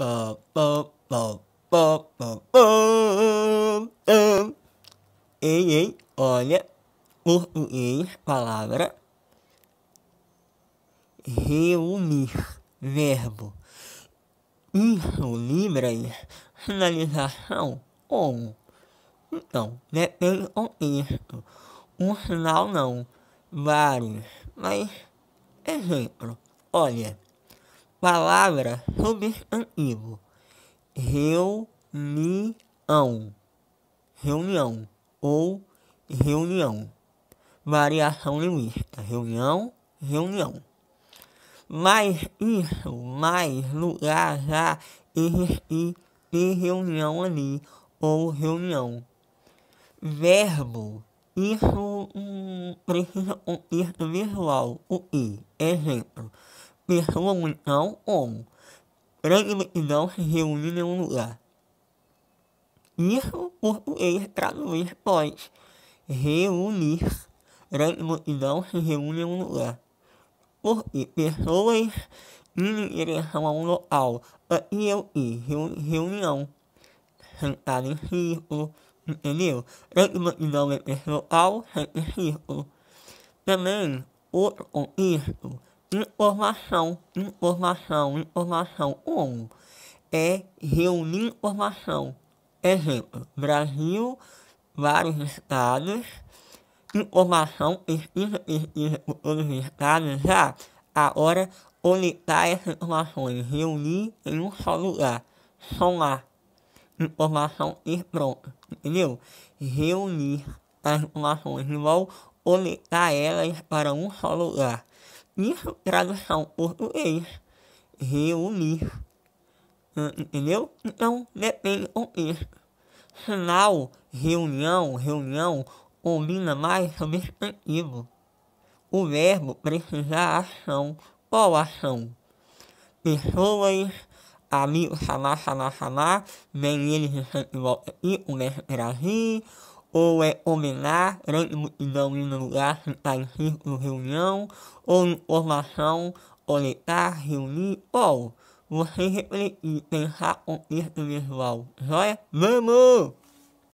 Ei, ei, olha, por em palavra, reunir, verbo, libra finalização, ou. Então, depende do contexto. Um sinal não, vários, mas, exemplo, olha... Palavra substantivo. Reunião. Reunião ou reunião. Variação linguística. Reunião, reunião. mais isso, mais lugar já existir de reunião ali ou reunião. Verbo. Isso hum, precisa um texto visual. O i. Exemplo pessoa mental como grande multidão se reunir em um lugar. Isso português traduzir pós reunir. Grande multidão se reúne em um lugar. Porque pessoas indo em direção a um local. Aqui eu e reunião. Sentar em círculo. Entendeu? Grande multidão é pessoal, é em círculo. Também, outro contexto informação, informação, informação. Um, é reunir informação. Exemplo, Brasil, vários estados. Informação, pesquisa, pesquisa por todos os estados. Já a hora coletar essas informações, reunir em um só lugar. Somar. Informação e pronto. Entendeu? Reunir as informações, igual coletar elas para um só lugar. Isso, tradução português. Reunir. Hum, entendeu? Então, depende do contexto. Sinal, reunião, reunião, combina mais substantivo. O verbo precisa ação. Qual ação? Pessoas, amigos, chamar, chamar, chamar, vem eles de volta aqui, começa a interagir, ou é combinar grande multidão em lugar parecido reunião, ou informação, coletar, reunir, ou você refletir, pensar contexto visual, joia? Vamos!